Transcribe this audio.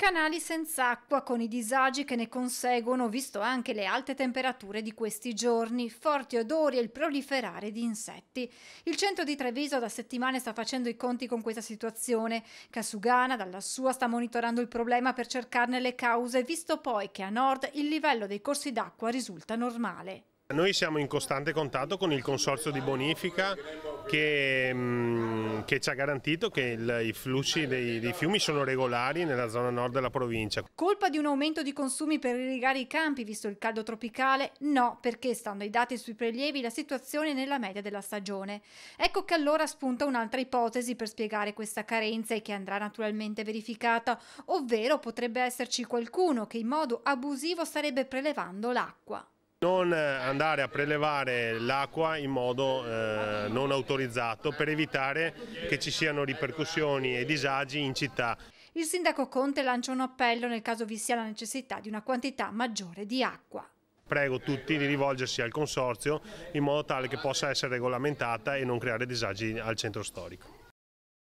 Canali senza acqua con i disagi che ne conseguono, visto anche le alte temperature di questi giorni, forti odori e il proliferare di insetti. Il centro di Treviso da settimane sta facendo i conti con questa situazione. Casugana, dalla sua, sta monitorando il problema per cercarne le cause, visto poi che a nord il livello dei corsi d'acqua risulta normale. Noi siamo in costante contatto con il consorzio di bonifica che mm, che ci ha garantito che il, i flussi dei, dei fiumi sono regolari nella zona nord della provincia. Colpa di un aumento di consumi per irrigare i campi visto il caldo tropicale? No, perché stando ai dati sui prelievi la situazione è nella media della stagione. Ecco che allora spunta un'altra ipotesi per spiegare questa carenza e che andrà naturalmente verificata, ovvero potrebbe esserci qualcuno che in modo abusivo starebbe prelevando l'acqua. Non andare a prelevare l'acqua in modo eh, non autorizzato per evitare che ci siano ripercussioni e disagi in città. Il sindaco Conte lancia un appello nel caso vi sia la necessità di una quantità maggiore di acqua prego tutti di rivolgersi al consorzio in modo tale che possa essere regolamentata e non creare disagi al centro storico.